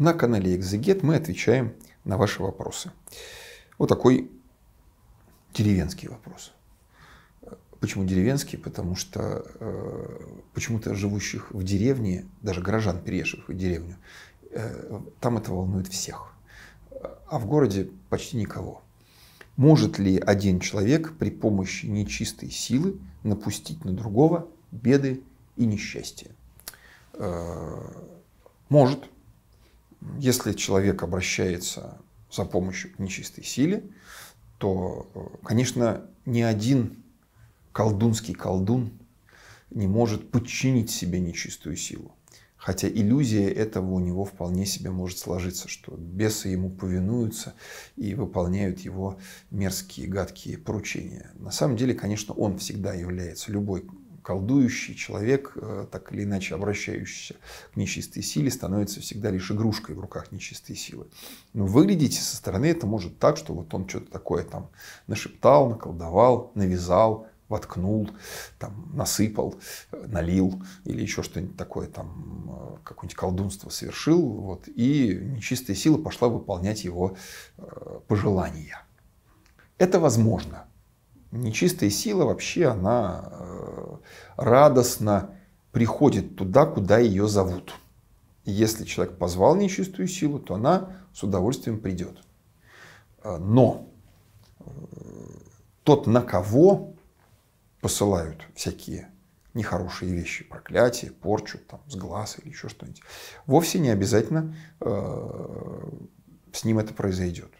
На канале Экзегет мы отвечаем на ваши вопросы. Вот такой деревенский вопрос. Почему деревенский? Потому что э, почему-то живущих в деревне, даже горожан, переезжих в деревню, э, там это волнует всех. А в городе почти никого. Может ли один человек при помощи нечистой силы напустить на другого беды и несчастья? Э, может если человек обращается за помощью к нечистой силе, то, э, конечно, ни один колдунский колдун не может подчинить себе нечистую силу. Хотя иллюзия этого у него вполне себе может сложиться, что бесы ему повинуются и выполняют его мерзкие, гадкие поручения. На самом деле, конечно, он всегда является, любой колдующий человек, э, так или иначе обращающийся к нечистой силе, становится всегда лишь игрушкой в руках нечистой силы. Но выглядеть со стороны это может так, что вот он что-то такое там нашептал, наколдовал, навязал, воткнул, там, насыпал, налил или еще что-нибудь такое, там, э, какое-нибудь колдунство совершил, вот, и нечистая сила пошла выполнять его э, пожелания. Это возможно. Нечистая сила вообще, она радостно приходит туда, куда ее зовут. Если человек позвал нечистую силу, то она с удовольствием придет. А, но э, тот, на кого посылают всякие нехорошие вещи, проклятие, порчу, там, с глаз или еще что-нибудь, вовсе не обязательно э, с ним это произойдет.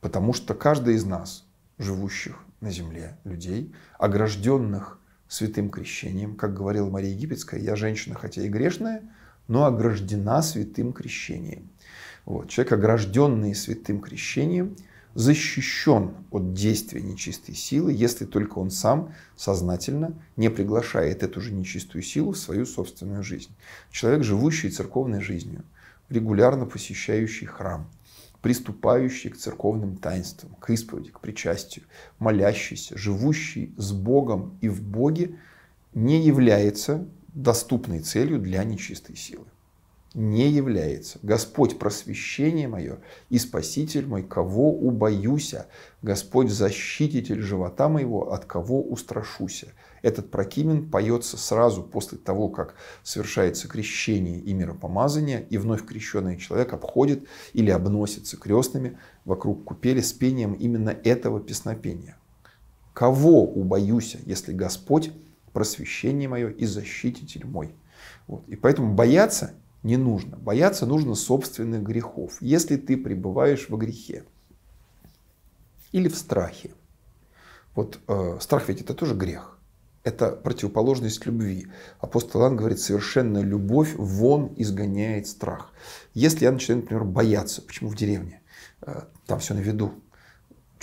Потому что каждый из нас, живущих на земле людей, огражденных святым крещением. Как говорила Мария Египетская, я женщина, хотя и грешная, но ограждена святым крещением. Вот. Человек, огражденный святым крещением, защищен от действия нечистой силы, если только он сам сознательно не приглашает эту же нечистую силу в свою собственную жизнь. Человек, живущий церковной жизнью, регулярно посещающий храм – приступающий к церковным таинствам, к исповеди, к причастию, молящийся, живущий с Богом и в Боге, не является доступной целью для нечистой силы не является. Господь просвещение мое и спаситель мой, кого убоюся. Господь защититель живота моего, от кого устрашуся. Этот прокимен поется сразу после того, как совершается крещение и миропомазание, и вновь крещенный человек обходит или обносится крестными вокруг купели с пением именно этого песнопения. Кого убоюся, если Господь просвещение мое и защититель мой? Вот. И поэтому бояться не нужно. Бояться нужно собственных грехов, если ты пребываешь во грехе или в страхе. Вот э, страх ведь это тоже грех. Это противоположность любви. Апостол Иоанн говорит, совершенная любовь вон изгоняет страх. Если я начинаю, например, бояться, почему в деревне? Э, там все на виду,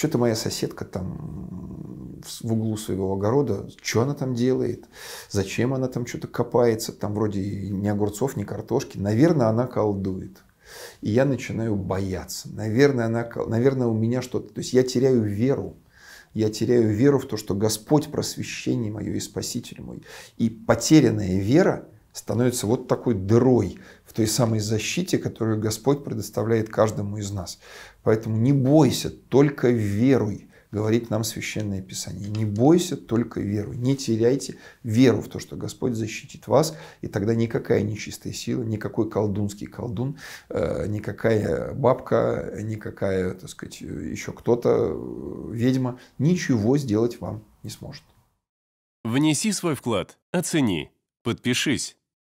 что-то моя соседка там в углу своего огорода, что она там делает, зачем она там что-то копается, там вроде ни огурцов, ни картошки. Наверное, она колдует. И я начинаю бояться. Наверное, она, наверное у меня что-то... То есть я теряю веру я теряю веру в то, что Господь просвещение мое и Спаситель мой. И потерянная вера становится вот такой дырой в той самой защите, которую Господь предоставляет каждому из нас. Поэтому не бойся, только веруй, говорит нам Священное Писание. Не бойся, только веруй. Не теряйте веру в то, что Господь защитит вас, и тогда никакая нечистая сила, никакой колдунский колдун, э, никакая бабка, никакая, так сказать, еще кто-то, ведьма, ничего сделать вам не сможет. Внеси свой вклад, оцени, подпишись